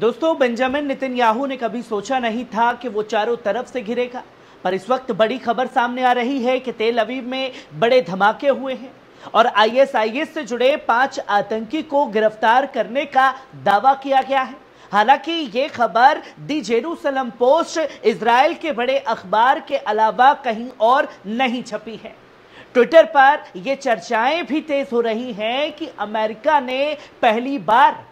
दोस्तों बेंजामिन नितिनयाहू ने कभी सोचा नहीं था कि वो चारों तरफ से घिरेगा पर इस वक्त बड़ी खबर सामने आ रही है कि तेल अवीव में बड़े धमाके हुए हैं और आईएसआईएस से जुड़े पांच आतंकी को गिरफ्तार करने का दावा किया गया है हालांकि ये खबर दी जेरूसलम पोस्ट इसराइल के बड़े अखबार के अलावा कहीं और नहीं छपी है ट्विटर पर ये चर्चाएं भी तेज हो रही हैं कि अमेरिका ने पहली बार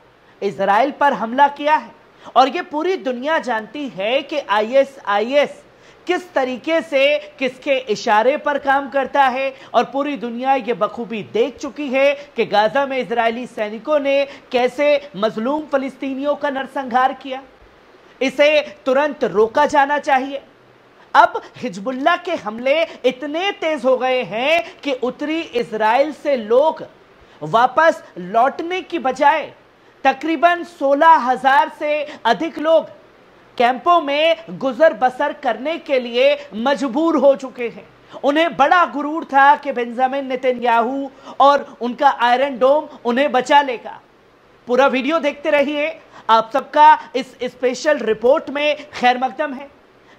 इसराइल पर हमला किया है और ये पूरी दुनिया जानती है कि आईएसआईएस किस तरीके से किसके इशारे पर काम करता है और पूरी दुनिया ये बखूबी देख चुकी है कि गाजा में इजरायली सैनिकों ने कैसे मजलूम फलस्तीनियों का नरसंहार किया इसे तुरंत रोका जाना चाहिए अब हिजबुल्ला के हमले इतने तेज हो गए हैं कि उत्तरी इसराइल से लोग वापस लौटने की बजाय तकरीबन 16,000 से अधिक लोग कैंपों में गुजर बसर करने के लिए मजबूर हो चुके हैं उन्हें बड़ा गुरूर था कि बेंजामिन नितिनयाहू और उनका आयरन डोम उन्हें बचा लेगा पूरा वीडियो देखते रहिए आप सबका इस स्पेशल रिपोर्ट में खैर मकदम है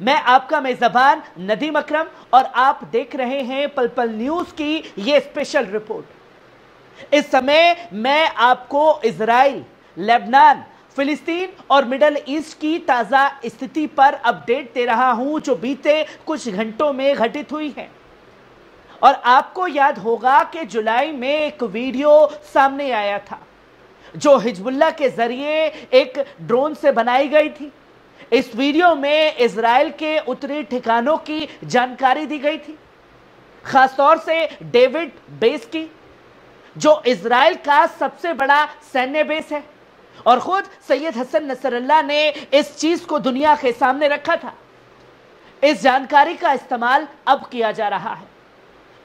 मैं आपका मेज़बान नदीम मकरम और आप देख रहे हैं पल पल न्यूज़ की ये स्पेशल रिपोर्ट इस समय मैं आपको इसराइल लेबनान फिलिस्तीन और मिडल ईस्ट की ताज़ा स्थिति पर अपडेट दे रहा हूं जो बीते कुछ घंटों में घटित हुई है और आपको याद होगा कि जुलाई में एक वीडियो सामने आया था जो हिजबुल्ला के जरिए एक ड्रोन से बनाई गई थी इस वीडियो में इसराइल के उत्तरी ठिकानों की जानकारी दी गई थी खासतौर से डेविड बेस की जो इसराइल का सबसे बड़ा सैन्य बेस है और खुद सैयद हसन नसरल्ला ने इस चीज को दुनिया के सामने रखा था इस जानकारी का इस्तेमाल अब किया जा रहा है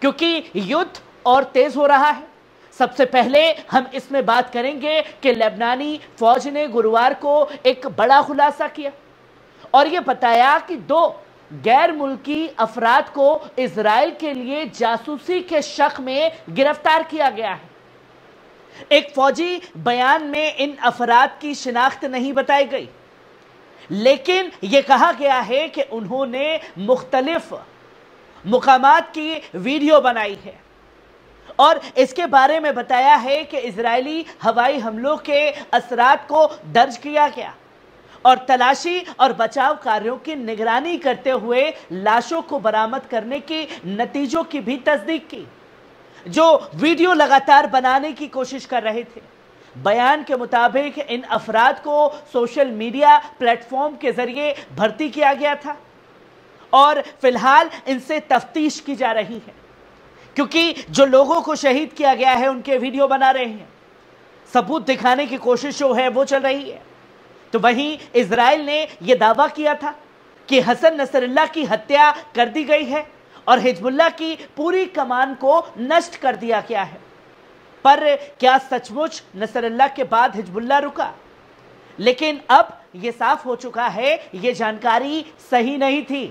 क्योंकि युद्ध और तेज हो रहा है सबसे पहले हम इसमें बात करेंगे कि लेबनानी फौज ने गुरुवार को एक बड़ा खुलासा किया और यह बताया कि दो गैर मुल्की अफराद को इसराइल के लिए जासूसी के शक में गिरफ्तार किया गया है एक फौजी बयान में इन अफराद की शिनाख्त नहीं बताई गई लेकिन यह कहा गया है कि उन्होंने मुख्तलिफ मुकाम की वीडियो बनाई है और इसके बारे में बताया है कि इसराइली हवाई हमलों के असरात को दर्ज किया गया और तलाशी और बचाव कार्यों की निगरानी करते हुए लाशों को बरामद करने के नतीजों की भी तस्दीक की जो वीडियो लगातार बनाने की कोशिश कर रहे थे बयान के मुताबिक इन अफराद को सोशल मीडिया प्लेटफॉर्म के जरिए भर्ती किया गया था और फिलहाल इनसे तफ्तीश की जा रही है क्योंकि जो लोगों को शहीद किया गया है उनके वीडियो बना रहे हैं सबूत दिखाने की कोशिश जो है वो चल रही है तो वहीं इसराइल ने यह दावा किया था कि हसन नसरल्ला की हत्या कर दी गई है और हिजबुल्ला की पूरी कमान को नष्ट कर दिया गया है पर क्या सचमुच नसरल्ला के बाद हिजबुल्ला रुका लेकिन अब यह साफ हो चुका है यह जानकारी सही नहीं थी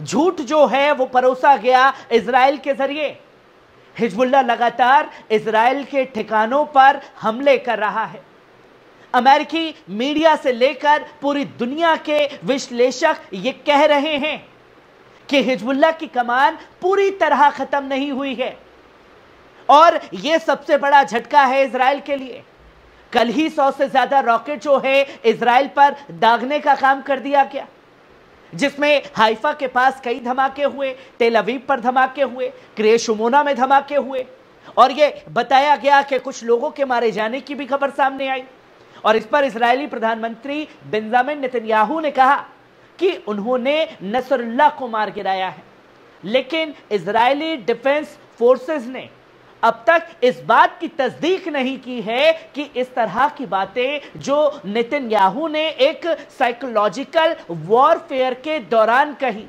झूठ जो है वो परोसा गया इसराइल के जरिए हिजबुल्ला लगातार इसराइल के ठिकानों पर हमले कर रहा है अमेरिकी मीडिया से लेकर पूरी दुनिया के विश्लेषक ये कह रहे हैं कि हिजबुल्ला की कमान पूरी तरह खत्म नहीं हुई है और यह सबसे बड़ा झटका है इसराइल के लिए कल ही सौ से ज्यादा रॉकेट जो है इसराइल पर दागने का काम कर दिया गया जिसमें हाइफा के पास कई धमाके हुए तेलवीब पर धमाके हुए क्रेशमोना में धमाके हुए और यह बताया गया कि कुछ लोगों के मारे जाने की भी खबर सामने आई और इस पर इसराइली प्रधानमंत्री बेंजामिन नेतन्याहू ने कहा कि उन्होंने नसरुल्ला को मार गिराया है लेकिन इसराइली डिफेंस फोर्सेस ने अब तक इस बात की तस्दीक नहीं की है कि इस तरह की बातें जो नितिन याहू ने एक साइकोलॉजिकल वॉरफेयर के दौरान कही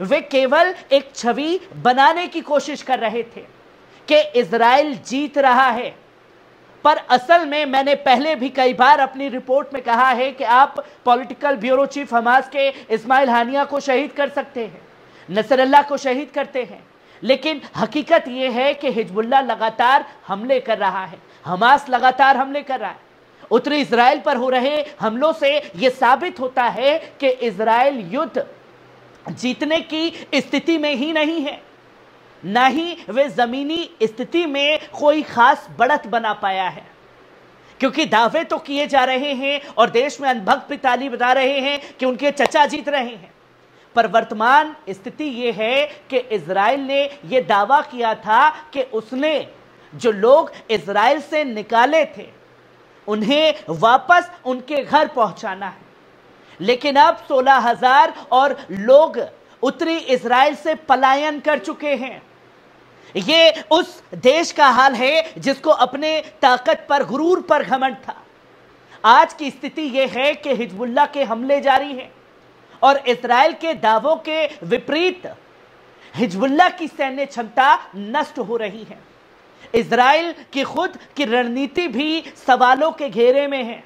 वे केवल एक छवि बनाने की कोशिश कर रहे थे कि इसराइल जीत रहा है पर असल में मैंने पहले भी कई बार अपनी रिपोर्ट में कहा है कि आप पॉलिटिकल ब्यूरो चीफ हमास के इस्माइल हानिया को शहीद कर सकते हैं नसरल्ला को शहीद करते हैं लेकिन हकीकत यह है कि हिजबुल्ला लगातार हमले कर रहा है हमास लगातार हमले कर रहा है उत्तरी इसराइल पर हो रहे हमलों से यह साबित होता है कि इसराइल युद्ध जीतने की स्थिति में ही नहीं है ना ही वे जमीनी स्थिति में कोई खास बढ़त बना पाया है क्योंकि दावे तो किए जा रहे हैं और देश में अनभक्त भी ताली बता रहे हैं कि उनके चचा जीत रहे हैं पर वर्तमान स्थिति यह है कि इसराइल ने यह दावा किया था कि उसने जो लोग इसराइल से निकाले थे उन्हें वापस उनके घर पहुंचाना है लेकिन अब सोलह हजार और लोग उत्तरी इसराइल से पलायन कर चुके हैं ये उस देश का हाल है जिसको अपने ताकत पर गुरूर पर घमंड था आज की स्थिति यह है कि हिजबुल्ला के हमले जारी हैं और इसराइल के दावों के विपरीत हिजबुल्ला की सैन्य क्षमता नष्ट हो रही है इसराइल की खुद की रणनीति भी सवालों के घेरे में है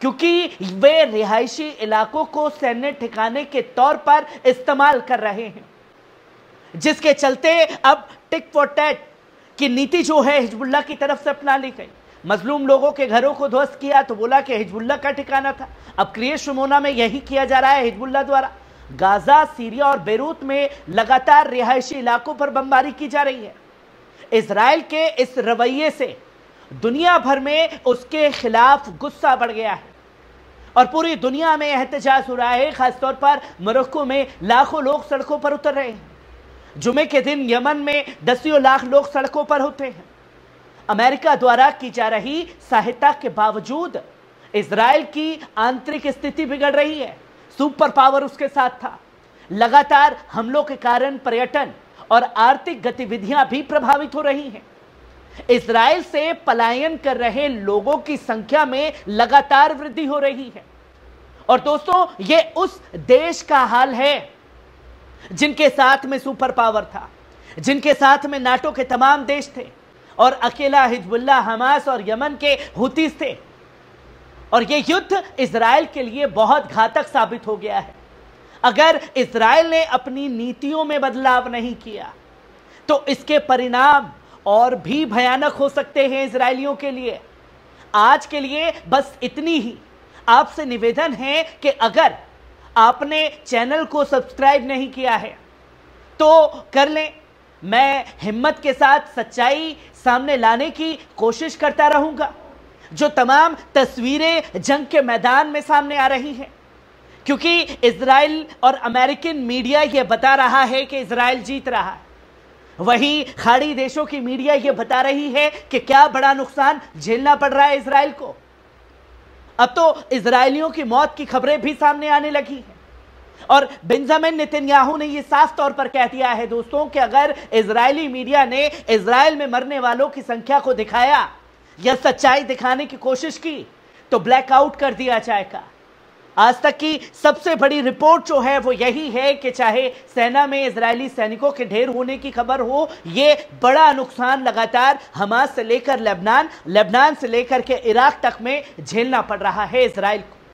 क्योंकि वे रिहायशी इलाकों को सैन्य ठिकाने के तौर पर इस्तेमाल कर रहे हैं जिसके चलते अब टिक फॉर टैट की नीति जो है हिजबुल्ला की तरफ से अपना ली गई मजलूम लोगों के घरों को ध्वस्त किया तो बोला कि हिजबुल्ला का ठिकाना था अब क्रिएश मोना में यही किया जा रहा है हिजबुल्ला द्वारा गाजा सीरिया और बेरूत में लगातार रिहायशी इलाकों पर बमबारी की जा रही है इसराइल के इस रवैये से दुनिया भर में उसके खिलाफ गुस्सा बढ़ गया है और पूरी दुनिया में एहतजाज हो रहा है खासतौर पर मरक्को में लाखों लोग सड़कों पर उतर रहे हैं जुमे के दिन यमन में दसियों लाख लोग सड़कों पर होते हैं अमेरिका द्वारा की जा रही सहायता के बावजूद इसराइल की आंतरिक स्थिति बिगड़ रही है सुपर पावर उसके साथ था लगातार हमलों के कारण पर्यटन और आर्थिक गतिविधियां भी प्रभावित हो रही हैं इसराइल से पलायन कर रहे लोगों की संख्या में लगातार वृद्धि हो रही है और दोस्तों ये उस देश का हाल है जिनके साथ में सुपर पावर था जिनके साथ में नाटो के तमाम देश थे और अकेला हिजबुल्ला हमास और यमन के हुतीस थे और यह युद्ध इसराइल के लिए बहुत घातक साबित हो गया है अगर इसराइल ने अपनी नीतियों में बदलाव नहीं किया तो इसके परिणाम और भी भयानक हो सकते हैं इसराइलियों के लिए आज के लिए बस इतनी ही आपसे निवेदन है कि अगर आपने चैनल को सब्सक्राइब नहीं किया है तो कर लें मैं हिम्मत के साथ सच्चाई सामने लाने की कोशिश करता रहूंगा जो तमाम तस्वीरें जंग के मैदान में सामने आ रही हैं क्योंकि इसराइल और अमेरिकन मीडिया ये बता रहा है कि इसराइल जीत रहा है वहीं खाड़ी देशों की मीडिया ये बता रही है कि क्या बड़ा नुकसान झेलना पड़ रहा है इसराइल को अब तो इसराइलियों की मौत की खबरें भी सामने आने लगी और बेंजामिन नितिनयाहू ने यह साफ तौर पर कह दिया है दोस्तों कि अगर इसराइली मीडिया ने इसराइल में मरने वालों की संख्या को दिखाया या सच्चाई दिखाने की कोशिश की तो ब्लैकआउट कर दिया जाएगा आज तक की सबसे बड़ी रिपोर्ट जो है वो यही है कि चाहे सेना में इजरायली सैनिकों के ढेर होने की खबर हो ये बड़ा नुकसान लगातार हमास से लेकर लेबनान लेबनान से लेकर के इराक तक में झेलना पड़ रहा है इसराइल को